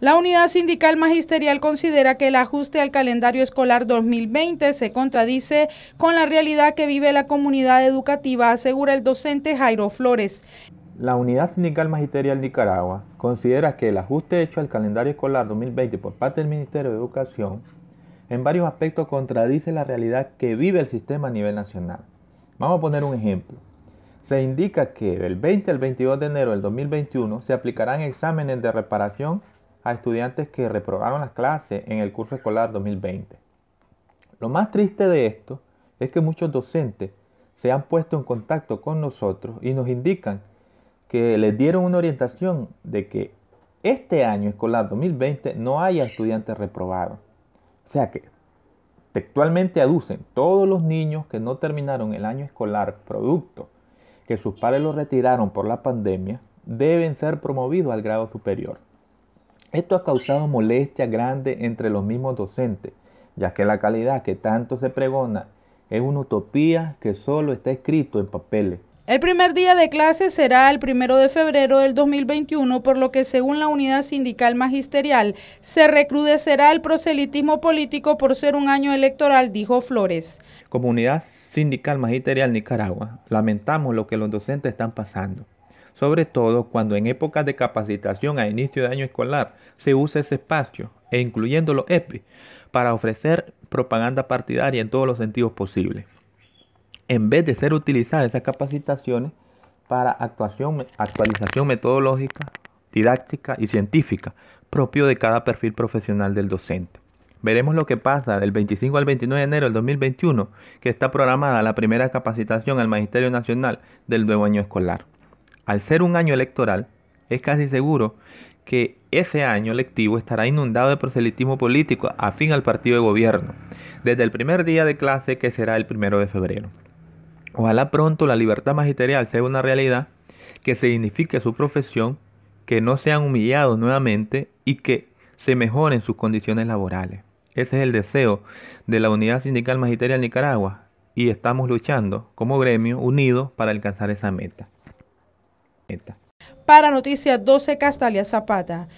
La unidad sindical magisterial considera que el ajuste al calendario escolar 2020 se contradice con la realidad que vive la comunidad educativa, asegura el docente Jairo Flores. La unidad sindical magisterial Nicaragua considera que el ajuste hecho al calendario escolar 2020 por parte del Ministerio de Educación en varios aspectos contradice la realidad que vive el sistema a nivel nacional. Vamos a poner un ejemplo. Se indica que del 20 al 22 de enero del 2021 se aplicarán exámenes de reparación a estudiantes que reprobaron las clases en el curso escolar 2020. Lo más triste de esto es que muchos docentes se han puesto en contacto con nosotros y nos indican que les dieron una orientación de que este año escolar 2020 no haya estudiantes reprobados. O sea que textualmente aducen todos los niños que no terminaron el año escolar producto que sus padres los retiraron por la pandemia deben ser promovidos al grado superior. Esto ha causado molestia grande entre los mismos docentes, ya que la calidad que tanto se pregona es una utopía que solo está escrito en papeles. El primer día de clase será el primero de febrero del 2021, por lo que según la unidad sindical magisterial se recrudecerá el proselitismo político por ser un año electoral, dijo Flores. Comunidad sindical magisterial Nicaragua, lamentamos lo que los docentes están pasando sobre todo cuando en épocas de capacitación a inicio de año escolar se usa ese espacio, e incluyendo los EPI, para ofrecer propaganda partidaria en todos los sentidos posibles. En vez de ser utilizadas esas capacitaciones para actualización metodológica, didáctica y científica, propio de cada perfil profesional del docente. Veremos lo que pasa del 25 al 29 de enero del 2021, que está programada la primera capacitación al Magisterio Nacional del nuevo año escolar. Al ser un año electoral, es casi seguro que ese año electivo estará inundado de proselitismo político afín al partido de gobierno, desde el primer día de clase que será el primero de febrero. Ojalá pronto la libertad magisterial sea una realidad, que se dignifique su profesión, que no sean humillados nuevamente y que se mejoren sus condiciones laborales. Ese es el deseo de la Unidad Sindical Magisterial Nicaragua y estamos luchando como gremio unido para alcanzar esa meta. Para Noticias 12, Castalia Zapata.